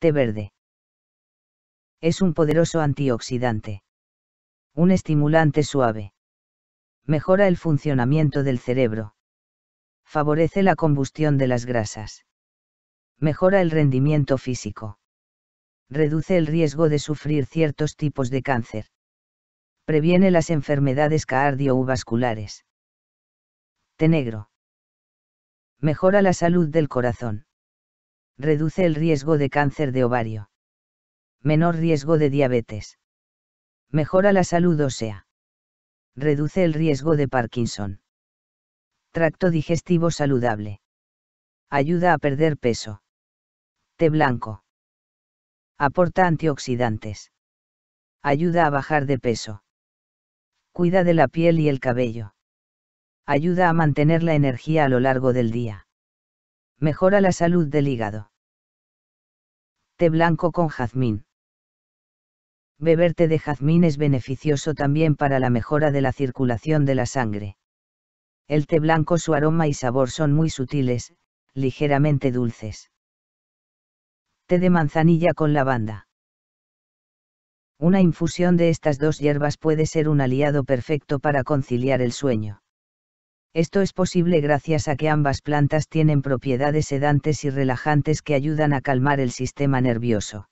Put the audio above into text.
Té verde. Es un poderoso antioxidante. Un estimulante suave. Mejora el funcionamiento del cerebro. Favorece la combustión de las grasas. Mejora el rendimiento físico. Reduce el riesgo de sufrir ciertos tipos de cáncer. Previene las enfermedades cardiovasculares. Té negro. Mejora la salud del corazón reduce el riesgo de cáncer de ovario. Menor riesgo de diabetes. Mejora la salud ósea. Reduce el riesgo de Parkinson. Tracto digestivo saludable. Ayuda a perder peso. Té blanco. Aporta antioxidantes. Ayuda a bajar de peso. Cuida de la piel y el cabello. Ayuda a mantener la energía a lo largo del día. Mejora la salud del hígado té blanco con jazmín. Beber té de jazmín es beneficioso también para la mejora de la circulación de la sangre. El té blanco su aroma y sabor son muy sutiles, ligeramente dulces. Té de manzanilla con lavanda. Una infusión de estas dos hierbas puede ser un aliado perfecto para conciliar el sueño. Esto es posible gracias a que ambas plantas tienen propiedades sedantes y relajantes que ayudan a calmar el sistema nervioso.